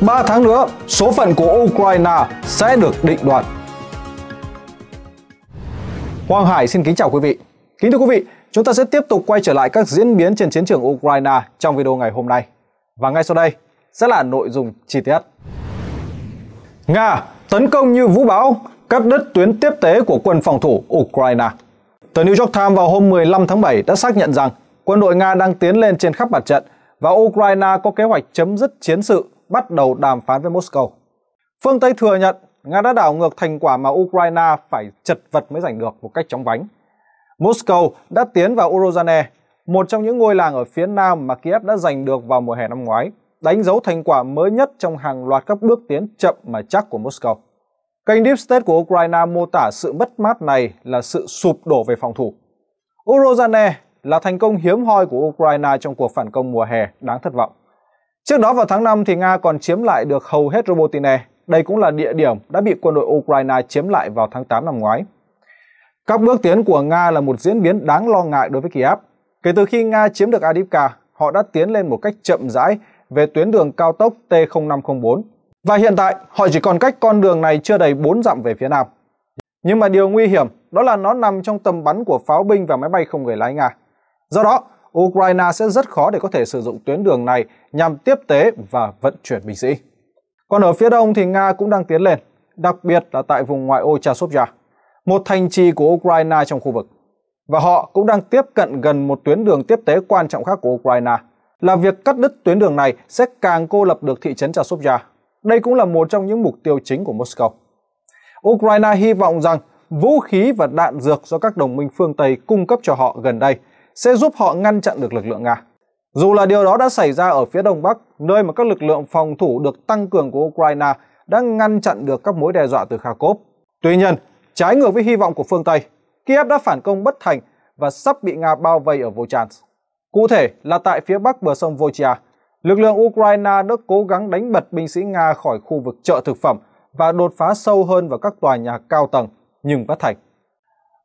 3 tháng nữa, số phận của Ukraine sẽ được định đoạt. Hoàng Hải xin kính chào quý vị. Kính thưa quý vị, chúng ta sẽ tiếp tục quay trở lại các diễn biến trên chiến trường Ukraine trong video ngày hôm nay. Và ngay sau đây sẽ là nội dung chi tiết. Nga tấn công như vũ bão, cắt đứt tuyến tiếp tế của quân phòng thủ Ukraine. Tờ New York Times vào hôm 15 tháng 7 đã xác nhận rằng quân đội Nga đang tiến lên trên khắp mặt trận và Ukraine có kế hoạch chấm dứt chiến sự bắt đầu đàm phán với Moscow. Phương Tây thừa nhận Nga đã đảo ngược thành quả mà Ukraine phải chật vật mới giành được một cách chóng vánh. Moscow đã tiến vào Urozhane, một trong những ngôi làng ở phía nam mà Kiev đã giành được vào mùa hè năm ngoái, đánh dấu thành quả mới nhất trong hàng loạt các bước tiến chậm mà chắc của Moscow. Kênh Deep State của Ukraine mô tả sự mất mát này là sự sụp đổ về phòng thủ. Urozhane là thành công hiếm hoi của Ukraine trong cuộc phản công mùa hè đáng thất vọng. Trước đó vào tháng 5 thì Nga còn chiếm lại được hầu hết Robotine. Đây cũng là địa điểm đã bị quân đội Ukraine chiếm lại vào tháng 8 năm ngoái. Các bước tiến của Nga là một diễn biến đáng lo ngại đối với Kiev. Kể từ khi Nga chiếm được Adivka, họ đã tiến lên một cách chậm rãi về tuyến đường cao tốc T0504. Và hiện tại, họ chỉ còn cách con đường này chưa đầy 4 dặm về phía nam. Nhưng mà điều nguy hiểm đó là nó nằm trong tầm bắn của pháo binh và máy bay không người lái Nga. Do đó, Ukraine sẽ rất khó để có thể sử dụng tuyến đường này nhằm tiếp tế và vận chuyển binh sĩ. Còn ở phía đông thì Nga cũng đang tiến lên, đặc biệt là tại vùng ngoại ô Chasovia, một thành trì của Ukraine trong khu vực. Và họ cũng đang tiếp cận gần một tuyến đường tiếp tế quan trọng khác của Ukraine, là việc cắt đứt tuyến đường này sẽ càng cô lập được thị trấn Chasovia. Đây cũng là một trong những mục tiêu chính của Moscow. Ukraine hy vọng rằng vũ khí và đạn dược do các đồng minh phương Tây cung cấp cho họ gần đây sẽ giúp họ ngăn chặn được lực lượng Nga. Dù là điều đó đã xảy ra ở phía đông bắc, nơi mà các lực lượng phòng thủ được tăng cường của Ukraine đã ngăn chặn được các mối đe dọa từ Kharkov. Tuy nhiên, trái ngược với hy vọng của phương Tây, Kiev đã phản công bất thành và sắp bị Nga bao vây ở Volchansk. Cụ thể là tại phía bắc bờ sông Volchia, lực lượng Ukraine đã cố gắng đánh bật binh sĩ Nga khỏi khu vực chợ thực phẩm và đột phá sâu hơn vào các tòa nhà cao tầng, nhưng bất thành.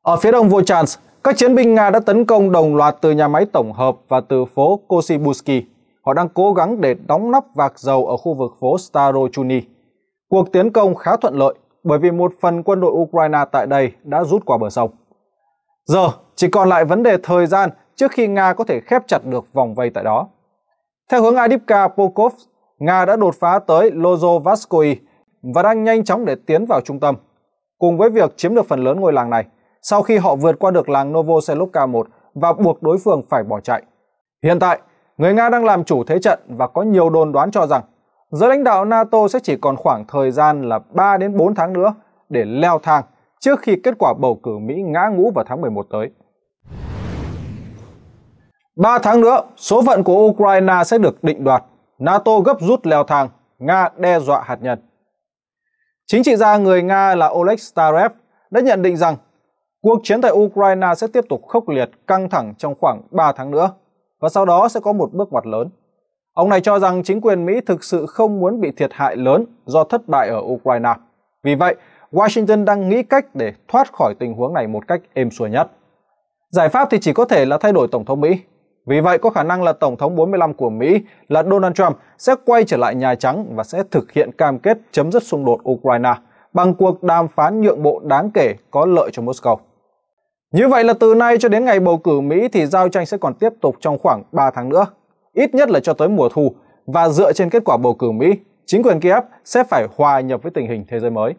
Ở phía đông Volchansk, các chiến binh Nga đã tấn công đồng loạt từ nhà máy tổng hợp và từ phố Kosibuski. Họ đang cố gắng để đóng nắp vạc dầu ở khu vực phố Starochuni. Cuộc tiến công khá thuận lợi bởi vì một phần quân đội Ukraine tại đây đã rút qua bờ sông. Giờ chỉ còn lại vấn đề thời gian trước khi Nga có thể khép chặt được vòng vây tại đó. Theo hướng Adipka Pokov, Nga đã đột phá tới Lozovaskoye và đang nhanh chóng để tiến vào trung tâm. Cùng với việc chiếm được phần lớn ngôi làng này, sau khi họ vượt qua được làng Novoselivka 1 và buộc đối phương phải bỏ chạy. Hiện tại, người Nga đang làm chủ thế trận và có nhiều đồn đoán cho rằng giới lãnh đạo NATO sẽ chỉ còn khoảng thời gian là 3 đến 4 tháng nữa để leo thang trước khi kết quả bầu cử Mỹ ngã ngũ vào tháng 11 tới. 3 tháng nữa, số phận của Ukraine sẽ được định đoạt. NATO gấp rút leo thang, Nga đe dọa hạt nhân. Chính trị gia người Nga là Oleg Starev đã nhận định rằng Cuộc chiến tại Ukraine sẽ tiếp tục khốc liệt căng thẳng trong khoảng 3 tháng nữa và sau đó sẽ có một bước ngoặt lớn. Ông này cho rằng chính quyền Mỹ thực sự không muốn bị thiệt hại lớn do thất bại ở Ukraine. Vì vậy, Washington đang nghĩ cách để thoát khỏi tình huống này một cách êm xuôi nhất. Giải pháp thì chỉ có thể là thay đổi Tổng thống Mỹ. Vì vậy, có khả năng là Tổng thống 45 của Mỹ là Donald Trump sẽ quay trở lại Nhà Trắng và sẽ thực hiện cam kết chấm dứt xung đột Ukraine bằng cuộc đàm phán nhượng bộ đáng kể có lợi cho Moscow. Như vậy là từ nay cho đến ngày bầu cử Mỹ thì giao tranh sẽ còn tiếp tục trong khoảng 3 tháng nữa, ít nhất là cho tới mùa thu và dựa trên kết quả bầu cử Mỹ, chính quyền Kiev sẽ phải hòa nhập với tình hình thế giới mới.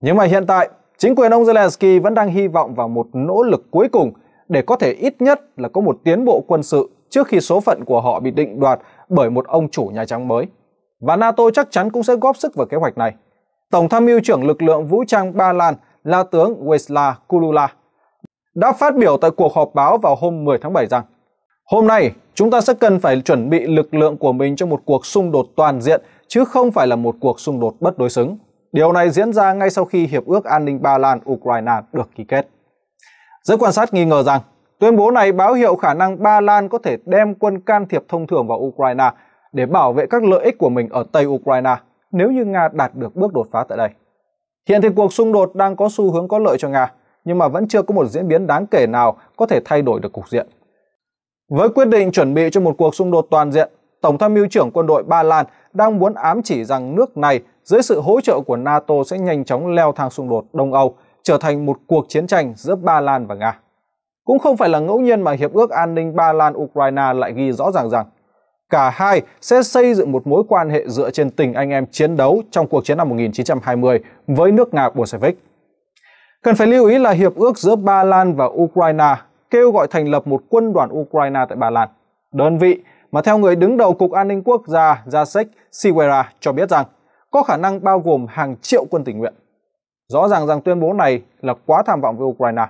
Nhưng mà hiện tại, chính quyền ông Zelensky vẫn đang hy vọng vào một nỗ lực cuối cùng để có thể ít nhất là có một tiến bộ quân sự trước khi số phận của họ bị định đoạt bởi một ông chủ Nhà Trắng mới. Và NATO chắc chắn cũng sẽ góp sức vào kế hoạch này. Tổng tham mưu trưởng lực lượng vũ trang Ba Lan là tướng Wisla Kulula đã phát biểu tại cuộc họp báo vào hôm 10 tháng 7 rằng Hôm nay, chúng ta sẽ cần phải chuẩn bị lực lượng của mình cho một cuộc xung đột toàn diện chứ không phải là một cuộc xung đột bất đối xứng. Điều này diễn ra ngay sau khi Hiệp ước An ninh Ba Lan-Ukraine được ký kết. Giới quan sát nghi ngờ rằng tuyên bố này báo hiệu khả năng Ba Lan có thể đem quân can thiệp thông thường vào Ukraine để bảo vệ các lợi ích của mình ở Tây Ukraine nếu như Nga đạt được bước đột phá tại đây. Hiện thì cuộc xung đột đang có xu hướng có lợi cho Nga, nhưng mà vẫn chưa có một diễn biến đáng kể nào có thể thay đổi được cục diện. Với quyết định chuẩn bị cho một cuộc xung đột toàn diện, Tổng tham mưu trưởng quân đội Ba Lan đang muốn ám chỉ rằng nước này dưới sự hỗ trợ của NATO sẽ nhanh chóng leo thang xung đột Đông Âu, trở thành một cuộc chiến tranh giữa Ba Lan và Nga. Cũng không phải là ngẫu nhiên mà Hiệp ước An ninh Ba Lan-Ukraine lại ghi rõ ràng rằng cả hai sẽ xây dựng một mối quan hệ dựa trên tình anh em chiến đấu trong cuộc chiến năm 1920 với nước Nga Bolshevik. Cần phải lưu ý là hiệp ước giữa Ba Lan và Ukraine kêu gọi thành lập một quân đoàn Ukraine tại Ba Lan, đơn vị mà theo người đứng đầu Cục An ninh Quốc gia Jacek Siguera cho biết rằng có khả năng bao gồm hàng triệu quân tình nguyện. Rõ ràng rằng tuyên bố này là quá tham vọng với Ukraine.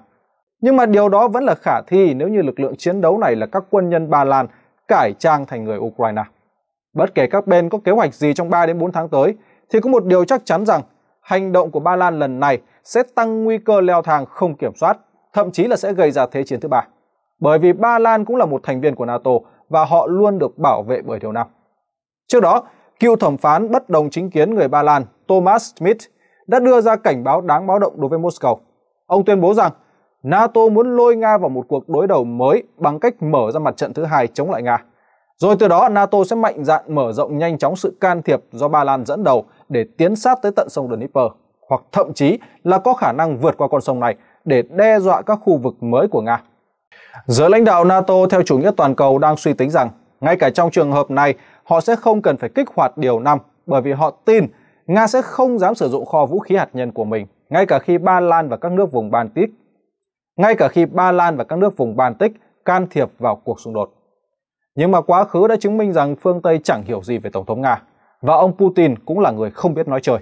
Nhưng mà điều đó vẫn là khả thi nếu như lực lượng chiến đấu này là các quân nhân Ba Lan cải trang thành người Ukraine. Bất kể các bên có kế hoạch gì trong 3 đến 4 tháng tới, thì có một điều chắc chắn rằng hành động của Ba Lan lần này sẽ tăng nguy cơ leo thang không kiểm soát, thậm chí là sẽ gây ra thế chiến thứ ba. Bởi vì Ba Lan cũng là một thành viên của NATO và họ luôn được bảo vệ bởi điều năm. Trước đó, cựu thẩm phán bất đồng chính kiến người Ba Lan Thomas Schmidt đã đưa ra cảnh báo đáng báo động đối với Moscow. Ông tuyên bố rằng NATO muốn lôi Nga vào một cuộc đối đầu mới bằng cách mở ra mặt trận thứ hai chống lại Nga. Rồi từ đó NATO sẽ mạnh dạn mở rộng nhanh chóng sự can thiệp do Ba Lan dẫn đầu để tiến sát tới tận sông Dnipro hoặc thậm chí là có khả năng vượt qua con sông này để đe dọa các khu vực mới của Nga. Giới lãnh đạo NATO theo chủ nghĩa toàn cầu đang suy tính rằng ngay cả trong trường hợp này họ sẽ không cần phải kích hoạt điều 5 bởi vì họ tin Nga sẽ không dám sử dụng kho vũ khí hạt nhân của mình ngay cả khi Ba Lan và các nước vùng Baltic ngay cả khi Ba Lan và các nước vùng Baltic can thiệp vào cuộc xung đột. Nhưng mà quá khứ đã chứng minh rằng phương Tây chẳng hiểu gì về Tổng thống Nga và ông Putin cũng là người không biết nói trời.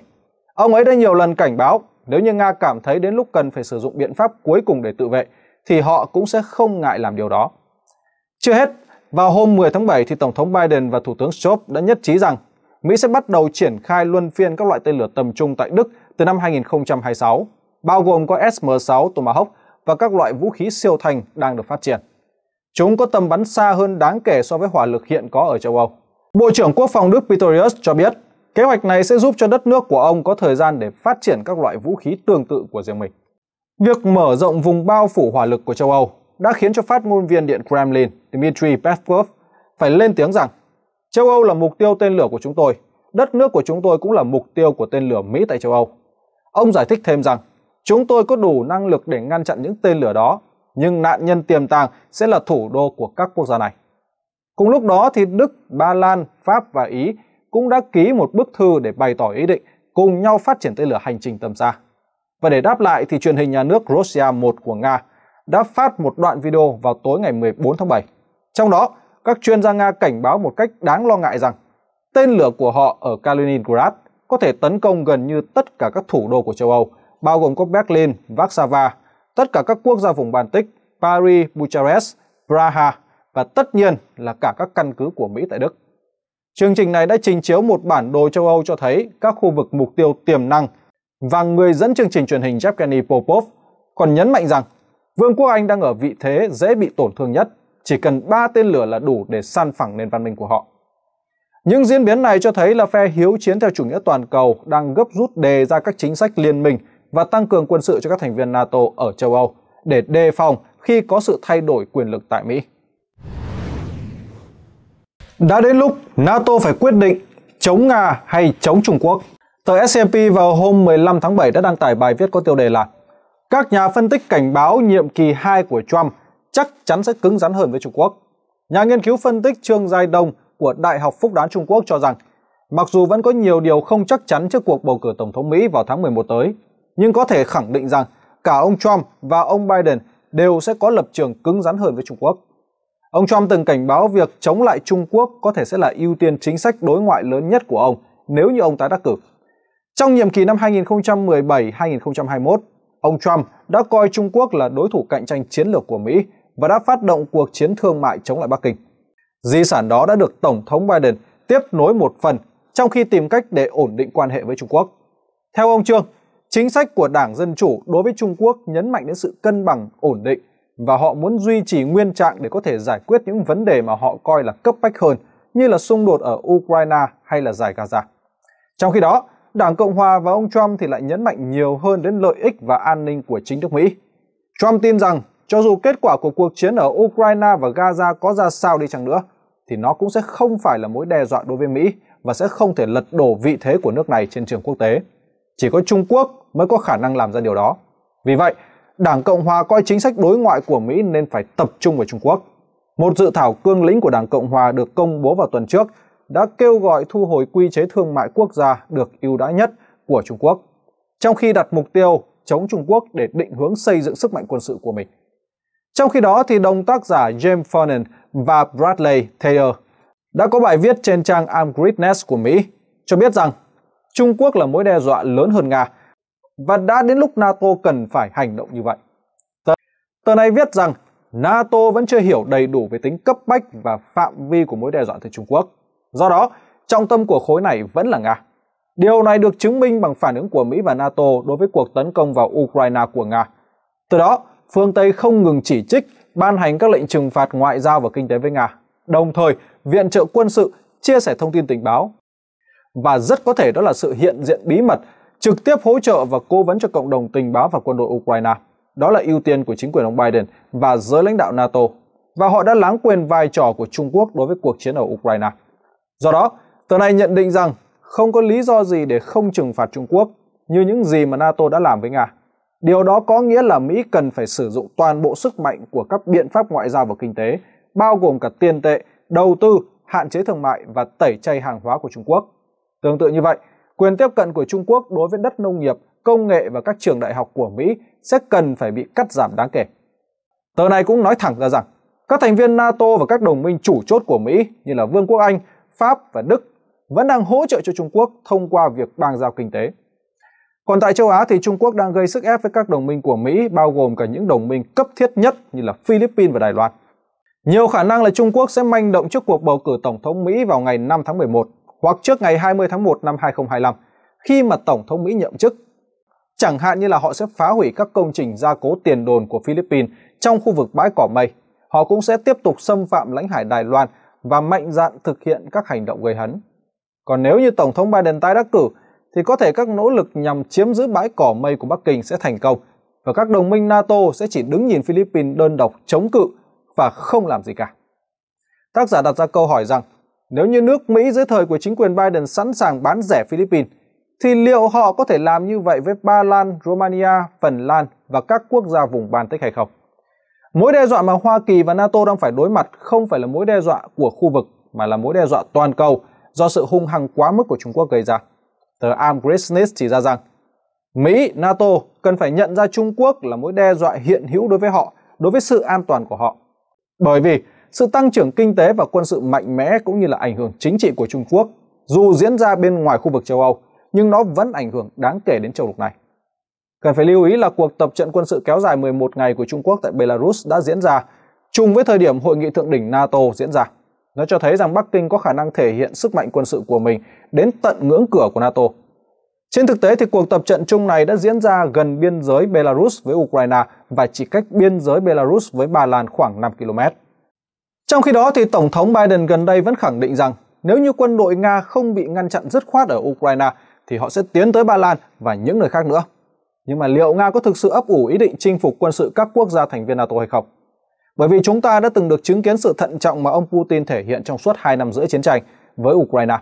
Ông ấy đã nhiều lần cảnh báo nếu như Nga cảm thấy đến lúc cần phải sử dụng biện pháp cuối cùng để tự vệ thì họ cũng sẽ không ngại làm điều đó. Chưa hết, vào hôm 10 tháng 7 thì Tổng thống Biden và Thủ tướng Scholz đã nhất trí rằng Mỹ sẽ bắt đầu triển khai luân phiên các loại tên lửa tầm trung tại Đức từ năm 2026, bao gồm có SM-6 Tomahawk và các loại vũ khí siêu thanh đang được phát triển. Chúng có tầm bắn xa hơn đáng kể so với hỏa lực hiện có ở châu Âu. Bộ trưởng Quốc phòng Đức Pistorius cho biết Kế hoạch này sẽ giúp cho đất nước của ông có thời gian để phát triển các loại vũ khí tương tự của riêng mình. Việc mở rộng vùng bao phủ hỏa lực của châu Âu đã khiến cho phát ngôn viên Điện Kremlin Dmitry Peskov phải lên tiếng rằng châu Âu là mục tiêu tên lửa của chúng tôi, đất nước của chúng tôi cũng là mục tiêu của tên lửa Mỹ tại châu Âu. Ông giải thích thêm rằng chúng tôi có đủ năng lực để ngăn chặn những tên lửa đó, nhưng nạn nhân tiềm tàng sẽ là thủ đô của các quốc gia này. Cùng lúc đó thì Đức, Ba Lan, Pháp và Ý cũng đã ký một bức thư để bày tỏ ý định cùng nhau phát triển tên lửa hành trình tầm xa. Và để đáp lại thì truyền hình nhà nước Russia 1 của Nga đã phát một đoạn video vào tối ngày 14 tháng 7. Trong đó, các chuyên gia Nga cảnh báo một cách đáng lo ngại rằng tên lửa của họ ở Kaliningrad có thể tấn công gần như tất cả các thủ đô của châu Âu, bao gồm có Berlin, Warsaw, tất cả các quốc gia vùng Baltic, Paris, Bucharest, Praha và tất nhiên là cả các căn cứ của Mỹ tại Đức. Chương trình này đã trình chiếu một bản đồ châu Âu cho thấy các khu vực mục tiêu tiềm năng và người dẫn chương trình truyền hình Yevgeny Popov còn nhấn mạnh rằng Vương quốc Anh đang ở vị thế dễ bị tổn thương nhất, chỉ cần 3 tên lửa là đủ để san phẳng nền văn minh của họ. Những diễn biến này cho thấy là phe hiếu chiến theo chủ nghĩa toàn cầu đang gấp rút đề ra các chính sách liên minh và tăng cường quân sự cho các thành viên NATO ở châu Âu để đề phòng khi có sự thay đổi quyền lực tại Mỹ. Đã đến lúc NATO phải quyết định chống Nga hay chống Trung Quốc. Tờ SCP vào hôm 15 tháng 7 đã đăng tải bài viết có tiêu đề là Các nhà phân tích cảnh báo nhiệm kỳ 2 của Trump chắc chắn sẽ cứng rắn hơn với Trung Quốc. Nhà nghiên cứu phân tích Trương Giai Đông của Đại học Phúc Đán Trung Quốc cho rằng mặc dù vẫn có nhiều điều không chắc chắn trước cuộc bầu cử Tổng thống Mỹ vào tháng 11 tới, nhưng có thể khẳng định rằng cả ông Trump và ông Biden đều sẽ có lập trường cứng rắn hơn với Trung Quốc. Ông Trump từng cảnh báo việc chống lại Trung Quốc có thể sẽ là ưu tiên chính sách đối ngoại lớn nhất của ông nếu như ông tái đắc cử. Trong nhiệm kỳ năm 2017-2021, ông Trump đã coi Trung Quốc là đối thủ cạnh tranh chiến lược của Mỹ và đã phát động cuộc chiến thương mại chống lại Bắc Kinh. Di sản đó đã được Tổng thống Biden tiếp nối một phần trong khi tìm cách để ổn định quan hệ với Trung Quốc. Theo ông Trương, chính sách của Đảng Dân Chủ đối với Trung Quốc nhấn mạnh đến sự cân bằng, ổn định và họ muốn duy trì nguyên trạng để có thể giải quyết những vấn đề mà họ coi là cấp bách hơn như là xung đột ở Ukraine hay là giải Gaza. Trong khi đó, Đảng Cộng Hòa và ông Trump thì lại nhấn mạnh nhiều hơn đến lợi ích và an ninh của chính nước Mỹ. Trump tin rằng cho dù kết quả của cuộc chiến ở Ukraine và Gaza có ra sao đi chăng nữa, thì nó cũng sẽ không phải là mối đe dọa đối với Mỹ và sẽ không thể lật đổ vị thế của nước này trên trường quốc tế. Chỉ có Trung Quốc mới có khả năng làm ra điều đó. Vì vậy, Đảng Cộng Hòa coi chính sách đối ngoại của Mỹ nên phải tập trung vào Trung Quốc. Một dự thảo cương lĩnh của Đảng Cộng Hòa được công bố vào tuần trước đã kêu gọi thu hồi quy chế thương mại quốc gia được ưu đãi nhất của Trung Quốc, trong khi đặt mục tiêu chống Trung Quốc để định hướng xây dựng sức mạnh quân sự của mình. Trong khi đó, thì đồng tác giả James Farnan và Bradley Taylor đã có bài viết trên trang Amgridness của Mỹ cho biết rằng Trung Quốc là mối đe dọa lớn hơn Nga và đã đến lúc NATO cần phải hành động như vậy. Tờ, tờ này viết rằng NATO vẫn chưa hiểu đầy đủ về tính cấp bách và phạm vi của mối đe dọa từ Trung Quốc. Do đó, trọng tâm của khối này vẫn là Nga. Điều này được chứng minh bằng phản ứng của Mỹ và NATO đối với cuộc tấn công vào Ukraine của Nga. Từ đó, phương Tây không ngừng chỉ trích, ban hành các lệnh trừng phạt ngoại giao và kinh tế với Nga, đồng thời viện trợ quân sự, chia sẻ thông tin tình báo. Và rất có thể đó là sự hiện diện bí mật trực tiếp hỗ trợ và cố vấn cho cộng đồng tình báo và quân đội Ukraine. Đó là ưu tiên của chính quyền ông Biden và giới lãnh đạo NATO, và họ đã láng quên vai trò của Trung Quốc đối với cuộc chiến ở Ukraine. Do đó, tờ này nhận định rằng không có lý do gì để không trừng phạt Trung Quốc như những gì mà NATO đã làm với Nga. Điều đó có nghĩa là Mỹ cần phải sử dụng toàn bộ sức mạnh của các biện pháp ngoại giao và kinh tế, bao gồm cả tiền tệ, đầu tư, hạn chế thương mại và tẩy chay hàng hóa của Trung Quốc. Tương tự như vậy, Quyền tiếp cận của Trung Quốc đối với đất nông nghiệp, công nghệ và các trường đại học của Mỹ sẽ cần phải bị cắt giảm đáng kể. Tờ này cũng nói thẳng ra rằng các thành viên NATO và các đồng minh chủ chốt của Mỹ như là Vương quốc Anh, Pháp và Đức vẫn đang hỗ trợ cho Trung Quốc thông qua việc bang giao kinh tế. Còn tại châu Á thì Trung Quốc đang gây sức ép với các đồng minh của Mỹ bao gồm cả những đồng minh cấp thiết nhất như là Philippines và Đài Loan. Nhiều khả năng là Trung Quốc sẽ manh động trước cuộc bầu cử tổng thống Mỹ vào ngày 5 tháng 11 hoặc trước ngày 20 tháng 1 năm 2025 khi mà Tổng thống Mỹ nhậm chức. Chẳng hạn như là họ sẽ phá hủy các công trình gia cố tiền đồn của Philippines trong khu vực bãi cỏ mây. Họ cũng sẽ tiếp tục xâm phạm lãnh hải Đài Loan và mạnh dạn thực hiện các hành động gây hấn. Còn nếu như Tổng thống Biden tái đắc cử, thì có thể các nỗ lực nhằm chiếm giữ bãi cỏ mây của Bắc Kinh sẽ thành công và các đồng minh NATO sẽ chỉ đứng nhìn Philippines đơn độc chống cự và không làm gì cả. Tác giả đặt ra câu hỏi rằng nếu như nước Mỹ dưới thời của chính quyền Biden sẵn sàng bán rẻ Philippines, thì liệu họ có thể làm như vậy với Ba Lan, Romania, Phần Lan và các quốc gia vùng Baltic hay không? Mối đe dọa mà Hoa Kỳ và NATO đang phải đối mặt không phải là mối đe dọa của khu vực mà là mối đe dọa toàn cầu do sự hung hăng quá mức của Trung Quốc gây ra. Tờ Arm Business chỉ ra rằng Mỹ, NATO cần phải nhận ra Trung Quốc là mối đe dọa hiện hữu đối với họ, đối với sự an toàn của họ. Bởi vì sự tăng trưởng kinh tế và quân sự mạnh mẽ cũng như là ảnh hưởng chính trị của Trung Quốc, dù diễn ra bên ngoài khu vực châu Âu, nhưng nó vẫn ảnh hưởng đáng kể đến châu lục này. Cần phải lưu ý là cuộc tập trận quân sự kéo dài 11 ngày của Trung Quốc tại Belarus đã diễn ra chung với thời điểm hội nghị thượng đỉnh NATO diễn ra. Nó cho thấy rằng Bắc Kinh có khả năng thể hiện sức mạnh quân sự của mình đến tận ngưỡng cửa của NATO. Trên thực tế thì cuộc tập trận chung này đã diễn ra gần biên giới Belarus với Ukraine và chỉ cách biên giới Belarus với Ba Lan khoảng 5 km. Trong khi đó thì Tổng thống Biden gần đây vẫn khẳng định rằng nếu như quân đội Nga không bị ngăn chặn dứt khoát ở Ukraine thì họ sẽ tiến tới Ba Lan và những nơi khác nữa. Nhưng mà liệu Nga có thực sự ấp ủ ý định chinh phục quân sự các quốc gia thành viên NATO hay không? Bởi vì chúng ta đã từng được chứng kiến sự thận trọng mà ông Putin thể hiện trong suốt 2 năm rưỡi chiến tranh với Ukraine.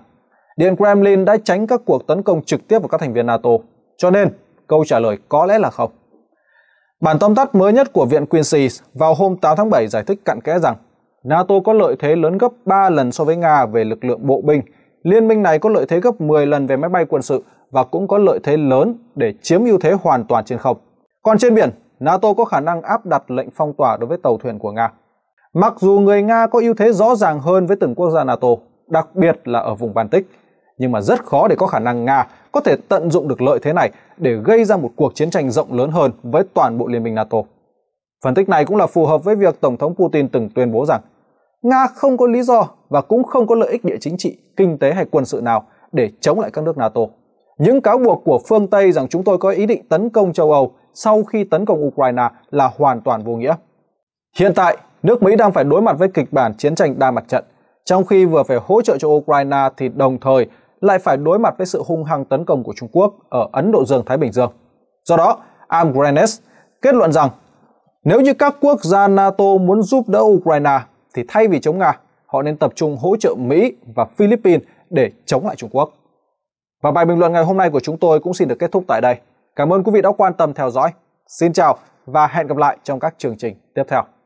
Điện Kremlin đã tránh các cuộc tấn công trực tiếp vào các thành viên NATO, cho nên câu trả lời có lẽ là không. Bản tóm tắt mới nhất của Viện Quincy vào hôm 8 tháng 7 giải thích cặn kẽ rằng NATO có lợi thế lớn gấp 3 lần so với Nga về lực lượng bộ binh, liên minh này có lợi thế gấp 10 lần về máy bay quân sự và cũng có lợi thế lớn để chiếm ưu thế hoàn toàn trên không. Còn trên biển, NATO có khả năng áp đặt lệnh phong tỏa đối với tàu thuyền của Nga. Mặc dù người Nga có ưu thế rõ ràng hơn với từng quốc gia NATO, đặc biệt là ở vùng Baltic, nhưng mà rất khó để có khả năng Nga có thể tận dụng được lợi thế này để gây ra một cuộc chiến tranh rộng lớn hơn với toàn bộ Liên minh NATO. Phân tích này cũng là phù hợp với việc Tổng thống Putin từng tuyên bố rằng Nga không có lý do và cũng không có lợi ích địa chính trị, kinh tế hay quân sự nào để chống lại các nước NATO. Những cáo buộc của phương Tây rằng chúng tôi có ý định tấn công châu Âu sau khi tấn công Ukraine là hoàn toàn vô nghĩa. Hiện tại, nước Mỹ đang phải đối mặt với kịch bản chiến tranh đa mặt trận, trong khi vừa phải hỗ trợ cho Ukraine thì đồng thời lại phải đối mặt với sự hung hăng tấn công của Trung Quốc ở Ấn Độ Dương Thái Bình Dương. Do đó, Am kết luận rằng nếu như các quốc gia NATO muốn giúp đỡ Ukraine thì thay vì chống Nga, họ nên tập trung hỗ trợ Mỹ và Philippines để chống lại Trung Quốc. Và bài bình luận ngày hôm nay của chúng tôi cũng xin được kết thúc tại đây. Cảm ơn quý vị đã quan tâm theo dõi. Xin chào và hẹn gặp lại trong các chương trình tiếp theo.